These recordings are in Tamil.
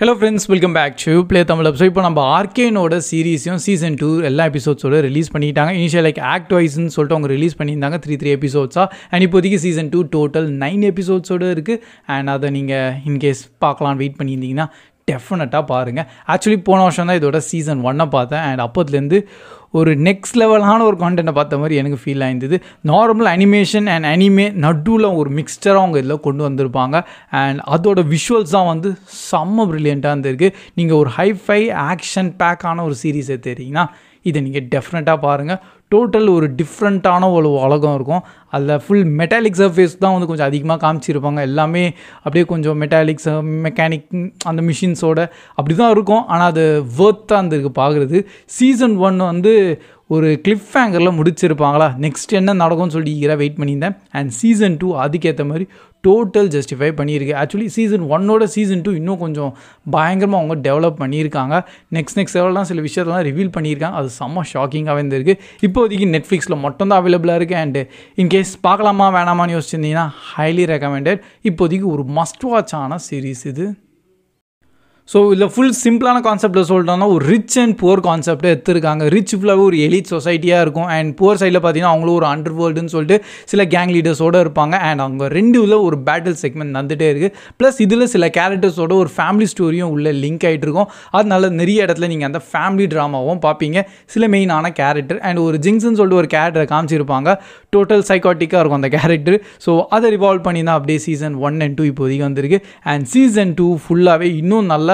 hello friends welcome back to play Tamil so இப்போ நம்ம ஆர்கேனோட சீரீஸையும் சீசன் டூ எல்லா எபிசோட்ஸோட ரிலீஸ் பண்ணிட்டாங்க இனிஷியல் லைக் ஆக்ட் வைஸ்ன்னு சொல்லிட்டு அவங்க ரிலீஸ் பண்ணியிருந்தாங்க த்ரீ த்ரீ எபிசோட்ஸாக அண்ட் இப்போதைக்கு சீசன் டூ டோட்டல் நைன் எபிசோட்ஸோடு இருக்குது அண்ட் அதை நீங்கள் இன்கேஸ் பார்க்கலான்னு வெயிட் பண்ணியிருந்தீங்கன்னா டெஃபினட்டாக பாருங்கள் ஆக்சுவலி போன வருஷம் தான் இதோட சீசன் ஒன்னை பார்த்தேன் அண்ட் அப்போதுலேருந்து ஒரு நெக்ஸ்ட் லெவலான ஒரு கண்டென்ட் பார்த்த மாதிரி எனக்கு ஃபீல் ஆயிருந்தது நார்மல் அனிமேஷன் அண்ட் அனிமே நடுவில் ஒரு மிக்ஸ்டராக அவங்க இதில் கொண்டு வந்திருப்பாங்க அண்ட் அதோட விஷுவல்ஸ் தான் வந்து செம்ம ப்ரில்லியண்ட்டாக இருந்திருக்கு நீங்கள் ஒரு ஹைஃபை ஆக்ஷன் பேக்கான ஒரு சீரீஸை தெரியுங்கன்னா இதை நீங்கள் டெஃபினட்டாக பாருங்கள் டோட்டல் ஒரு டிஃப்ரெண்ட்டான ஒரு உலகம் இருக்கும் அதில் ஃபுல் மெட்டாலிக் சர்ஃபேஸ் தான் வந்து கொஞ்சம் அதிகமாக காமிச்சிருப்பாங்க எல்லாமே அப்படியே கொஞ்சம் மெட்டாலிக்ஸ் மெக்கானிக் அந்த மிஷின்ஸோட அப்படி தான் இருக்கும் ஆனால் அது வேர்த்தாக இருந்திருக்கு பார்க்குறது சீசன் ஒன் வந்து ஒரு கிளிஃப் ஹேங்கரில் முடிச்சிருப்பாங்களா நெக்ஸ்ட் என்ன நடக்கும்னு சொல்லி ஈகராக வெயிட் பண்ணியிருந்தேன் அண்ட் சீசன் டூ அதுக்கேற்ற மாதிரி டோட்டல் ஜஸ்டிஃபை பண்ணியிருக்கு ஆக்சுவலி சீசன் ஒன்னோட சீசன் டூ இன்னும் கொஞ்சம் பயங்கரமாக அவங்க டெவலப் பண்ணியிருக்காங்க நெக்ஸ்ட் நெக்ஸ்ட் லெவலெலாம் சில விஷயத்தெல்லாம் ரிவீல் பண்ணியிருக்காங்க அது செம்ம ஷாக்கிங்காக இருந்திருக்கு இப்போதைக்கு நெட்ஃப்ளிக்ஸில் மட்டும் தான் அவைலபிளாக இருக்குது அண்டு இன்கேஸ் பார்க்கலாமா வேணாமான்னு யோசிச்சிருந்தீங்கன்னா ஹைலி ரெக்கமெண்டட் இப்போதைக்கு ஒரு மஸ்ட் வாட்ச் ஆன சீரீஸ் இது ஸோ இதில் ஃபுல் சிம்பிளான கான்செப்டில் சொல்லிட்டோம்னா ஒரு ரிச் அண்ட் புவர் கான்செப்டை எடுத்துருக்காங்க ரிச் ஃபுல்லாகவே ஒரு எலிட் சொசைட்டியாக இருக்கும் அண்ட் புவர் சைடில் பார்த்தீங்கன்னா அவங்களும் ஒரு அண்டர் வேர்ல்டுன்னு சொல்லிட்டு சில கேங் லீடர்ஸோடு இருப்பாங்க அண்ட் அவங்க ரெண்டு உள்ள ஒரு பேட்டில் செக்மெண்ட் நடந்துகிட்டே இருக்குது ப்ளஸ் இதில் சில கேரக்டர்ஸோட ஒரு ஃபேமிலி ஸ்டோரியும் உள்ளே லிங்க் ஆகிட்டு இருக்கும் அதனால நிறைய இடத்துல நீங்கள் அந்த ஃபேமிலி ட்ராமாவும் பார்ப்பீங்க சில மெயினான கேரக்டர் அண்ட் ஒரு ஜிங்ஸ்ன்னு சொல்லிட்டு ஒரு கேரக்டரை காமிச்சிருப்பாங்க டோட்டல் சைக்காட்டிக்காக இருக்கும் அந்த கேரக்டர் ஸோ அதை ரிவால்வ் பண்ணி தான் அப்படியே சீசன் ஒன் அண்ட் டூ இப்போதைக்கு வந்திருக்கு அண்ட் சீசன் டூ ஃபுல்லாகவே இன்னும் நல்லா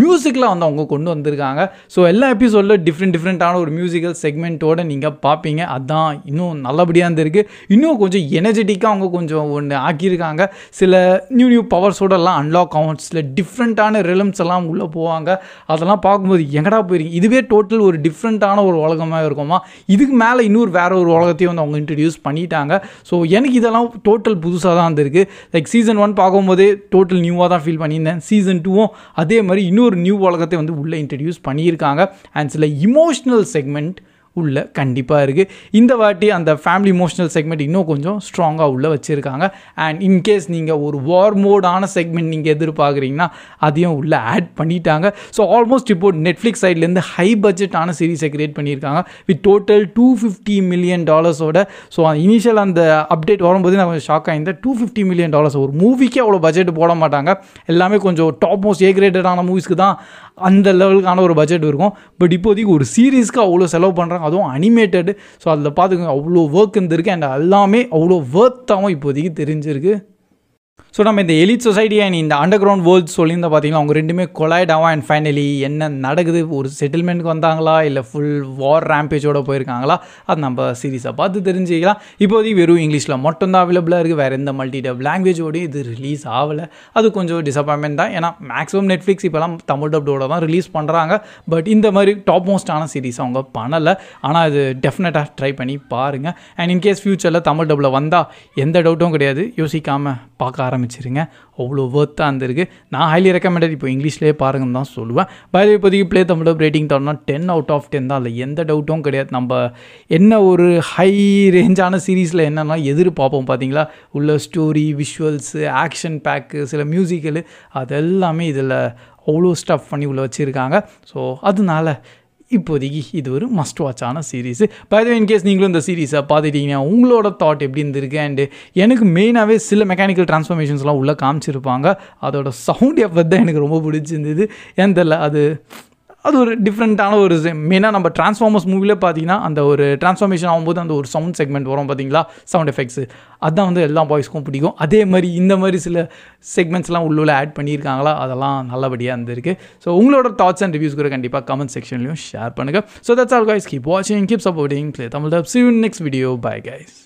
மியூசிக்கெலாம் வந்து அவங்க கொண்டு வந்திருக்காங்க ஸோ எல்லா எபிசோடில் டிஃப்ரெண்ட் டிஃப்ரெண்ட்டான ஒரு மியூசிக்கல் செக்மெண்ட்டோடு நீங்கள் பார்ப்பீங்க அதான் இன்னும் நல்லபடியாக இருந்திருக்கு இன்னும் கொஞ்சம் எனர்ஜெட்டிக்காக அவங்க கொஞ்சம் ஒன்று ஆக்கியிருக்காங்க சில நியூ நியூ பவர்ஸோடலாம் அன்லாக் ஆகும் சில டிஃப்ரெண்ட்டான ரிலம்ஸ் எல்லாம் உள்ளே போவாங்க அதெல்லாம் பார்க்கும்போது எங்கடா போயிருக்கீங்க இதுவே டோட்டல் ஒரு டிஃப்ரெண்ட்டான ஒரு உலகமாக இருக்குமா இதுக்கு மேலே இன்னொரு வேறு ஒரு உலகத்தையும் வந்து அவங்க இன்ட்ரடியூஸ் பண்ணிட்டாங்க ஸோ எனக்கு இதெல்லாம் டோட்டல் புதுசாக தான் இருந்திருக்கு லைக் சீசன் ஒன் பார்க்கும்போதே டோட்டல் நியூவாக தான் ஃபீல் பண்ணியிருந்தேன் சீசன் டூவும் அதே மாதிரி இன்னும் ஒரு நியூ உலகத்தை வந்து உள்ளே இன்ட்ரடியூஸ் பண்ணியிருக்காங்க அண்ட் சில இமோஷனல் செக்மெண்ட் உள்ளே கண்டிப்பாக இருக்குது இந்த வாட்டி அந்த ஃபேமிலி இமோஷனல் செக்மெண்ட் இன்னும் கொஞ்சம் ஸ்ட்ராங்காக உள்ளே வச்சுருக்காங்க அண்ட் இன்கேஸ் நீங்கள் ஒரு வார் மோடான செக்மெண்ட் நீங்கள் எதிர்பார்க்குறீங்கன்னா அதையும் உள்ளே ஆட் பண்ணிட்டாங்க ஸோ ஆல்மோஸ்ட் இப்போ நெட்ஃப்ளிக்ஸ் சைட்லேருந்து ஹை பட்ஜெட்டான சீரீஸை கிரியேட் பண்ணியிருக்காங்க with total two fifty million டாலர்ஸோட ஸோ இனிஷியல் அந்த அப்டேட் வரும்போது நான் கொஞ்சம் ஷாக் ஆகிருந்தேன் டூ ஃபிஃப்டி மில்லியன் டாலர்ஸ் ஒரு மூவிக்கே அவ்வளோ பட்ஜெட் போட மாட்டாங்க எல்லாமே கொஞ்சம் டாப் மோஸ்ட் ஏ கிரேட்டடான மூவிஸ்க்கு தான் அந்த லெவலுக்கான ஒரு பட்ஜெட் இருக்கும் பட் இப்போதைக்கு ஒரு சீரீஸ்க்கு அவ்வளோ செலவு பண்ணுறாங்க அதுவும் அனிமேட்டடு ஸோ அதில் பார்த்துக்கோங்க அவ்வளோ ஒர்க் இருந்திருக்கு அண்ட் எல்லாமே அவ்வளோ ஒர்த்தாகவும் இப்போதைக்கு தெரிஞ்சிருக்கு ஸோ நம்ம இந்த எலிட் சொசைட்டி அண்ட் இந்த அண்டர் கிரவுண்ட் வேர்ல்ட் சொல்லியிருந்தால் பார்த்தீங்கன்னா அவங்க ரெண்டுமே கொலாய்டாவா அண்ட் ஃபைனலி என்ன நடக்குது ஒரு செட்டில்மெண்ட்க்கு வந்தாங்களா இல்லை ஃபுல் வார் ரேம்பேஜோட போயிருக்காங்களா அது நம்ம சீரீஸாக பார்த்து தெரிஞ்சுக்கலாம் இப்போதைக்கு வெறும் இங்கிலீஷில் மட்டும்தான் அவைலபிளாக இருக்குது வேறு எந்த மல்டி டப் லாங்குவேஜோடய இது ரிலீஸ் ஆகலை அது கொஞ்சம் டிசப்பாயின்மெண்ட் தான் ஏன்னா மேக்ஸிமம் நெட்ஃப்ளிக்ஸ் இப்போலாம் தமிழ் டப்டோட தான் ரிலீஸ் பண்ணுறாங்க பட் இந்த மாதிரி டாப் மோஸ்டான சீரீஸ் அவங்க பண்ணலை ஆனால் அது டெஃபினட்டாக ட்ரை பண்ணி பாருங்கள் அண்ட் இன்கேஸ் ஃப்யூச்சரில் தமிழ் டப்பில் வந்தால் எந்த டவுட்டும் கிடையாது யோசிக்காமல் பார்க்க ஆரம்பி ஆரம்பிச்சிருங்க அவ்வளோ ஒர்த்தாக இருந்திருக்கு நான் ஹைலி ரெக்கமெண்டட் இப்போ இங்கிலீஷ்லேயே பாருங்கன்னு தான் சொல்லுவேன் பயில இப்போதைக்கு ப்ளே தமிழ் ரேட்டிங் தரணும்னா டென் அவுட் ஆஃப் டென் தான் இல்லை எந்த டவுட்டும் கிடையாது நம்ம என்ன ஒரு ஹை ரேஞ்சான சீரீஸில் என்னென்னா எதிர்பார்ப்போம் பார்த்தீங்களா உள்ள ஸ்டோரி விஷுவல்ஸு ஆக்ஷன் பேக்கு சில மியூசிக்கலு அதெல்லாமே இதில் அவ்வளோ ஸ்டஃப் பண்ணி உள்ளே வச்சுருக்காங்க ஸோ அதனால இப்போதைக்கு இது ஒரு மஸ்ட் வாட்சான சீரீஸ் பயதோ இன்கேஸ் நீங்களும் இந்த சீரீஸை பார்த்துட்டீங்கன்னா உங்களோட தாட் எப்படி இருந்திருக்கு அண்டு எனக்கு மெயினாகவே சில மெக்கானிக்கல் ட்ரான்ஸ்ஃபர்மேஷன்ஸ்லாம் உள்ளே காமிச்சிருப்பாங்க அதோட சவுண்ட் எஃபர்ட் தான் எனக்கு ரொம்ப பிடிச்சிருந்தது ஏன் தெரில அது அது ஒரு டிஃப்ரெண்ட்டான ஒரு மெயினாக நம்ம ட்ரான்ஸ்ஃபார்மர்ஸ் மூவியில் பார்த்தீங்கன்னா அந்த ஒரு ட்ரான்ஸ்ஃபார்மேஷன் ஆகும்போது அந்த ஒரு சவுண்ட் செக்மெண்ட் வரும் பார்த்தீங்களா சவுண்ட் எஃபெக்ட்ஸ் அதுதான் வந்து எல்லா பாய்ஸ்க்கும் பிடிக்கும் அதே மாதிரி இந்த மாதிரி சில செக்மெண்ட்ஸ்லாம் உள்ளே ஆட் பண்ணியிருக்காங்களா அதெல்லாம் நல்லபடியாக இருந்திருக்கு ஸோ உங்களோட தாட்ஸ் அண்ட் ரிவ்யூஸ் கூட கண்டிப்பாக கமெண்ட் செக்ஷன்லையும் ஷேர் பண்ணுங்கள் so that's all guys keep வாட்சிங் keep supporting play Tamil dub see next video bye guys